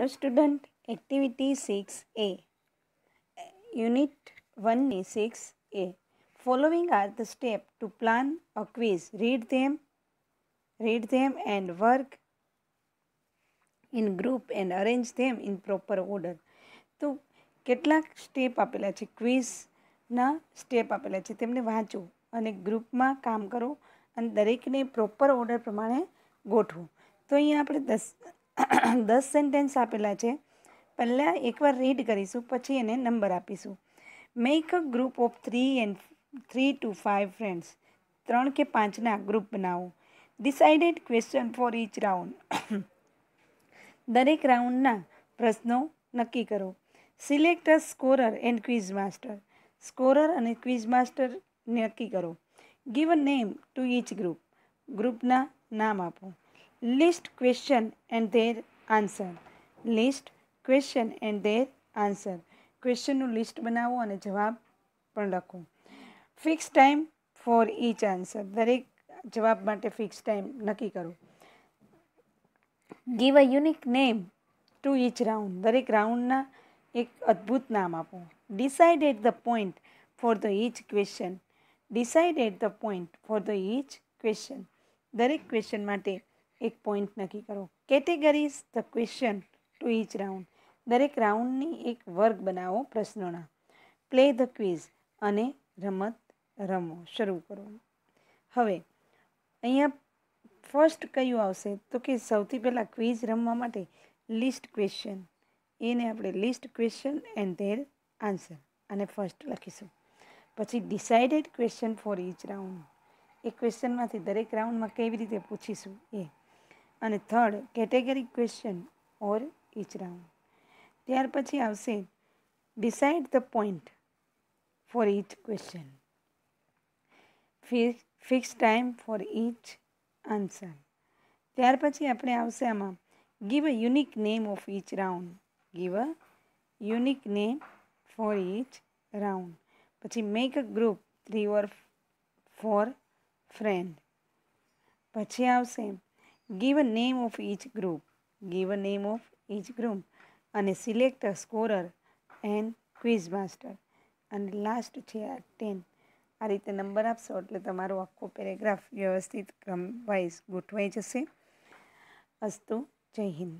hello student activity six A unit વનની six A following are the step to plan a quiz read them read them and work in group and arrange them in proper order તો કેટલાક step આપેલા છે ક્વિઝના step આપેલા છે તેમને વાંચો અને ગ્રુપમાં કામ કરો અને દરેકને પ્રોપર ઓર્ડર પ્રમાણે ગોઠવો તો અહીંયા આપણે દસ દસ સેન્ટેન્સ આપેલા છે પહેલાં એકવાર રીડ કરીશું પછી એને નંબર આપીશું make a group of three and three to five friends ત્રણ કે પાંચના ગ્રુપ બનાવો decided question for each round દરેક રાઉન્ડના પ્રશ્નો નક્કી કરો select a scorer and quiz master scorer અને ક્વિઝ માસ્ટર નક્કી કરો give a name to each group ગ્રુપના નામ આપો list question and their answer list question and their answer ક્વેશ્ચનનું લિસ્ટ બનાવો અને જવાબ પણ લખો fix time for each answer દરેક જવાબ માટે ફિક્સ ટાઈમ નક્કી કરો give a unique name to each round દરેક રાઉન્ડના એક અદ્ભુત નામ આપો decide at the point for the each question decide at the point for the each question દરેક ક્વેશ્ચન માટે એક પોઈન્ટ નક્કી કરો categories the question to each round દરેક રાઉન્ડની એક વર્ગ બનાવો પ્રશ્નોના પ્લે ધ ક્વિઝ અને રમત રમો શરૂ કરો હવે અહીંયા ફર્સ્ટ કયું આવશે તો કે સૌથી પહેલાં ક્વિઝ રમવા માટે લિસ્ટ ક્વેશ્ચન એને આપણે list question and their answer અને ફર્સ્ટ લખીશું પછી decided question for each round એ ક્વેશ્ચનમાંથી દરેક રાઉન્ડમાં કેવી રીતે પૂછીશું એ અને third category question or each round ત્યાર પછી આવશે decide the point for each question fix time for each answer ત્યાર પછી આપણે આવશે આમાં give a unique name of each round give a unique name for each round પછી make a group three or four friend પછી આવશે give a name of each group give a name of each group અને select a scorer and quiz master અને last છે આ ten આ રીતે number આપશો એટલે તમારો આખો પેરેગ્રાફ વ્યવસ્થિત ક્રમ વાઇઝ ગોઠવાઈ જશે અસ્તુ જય હિન્દ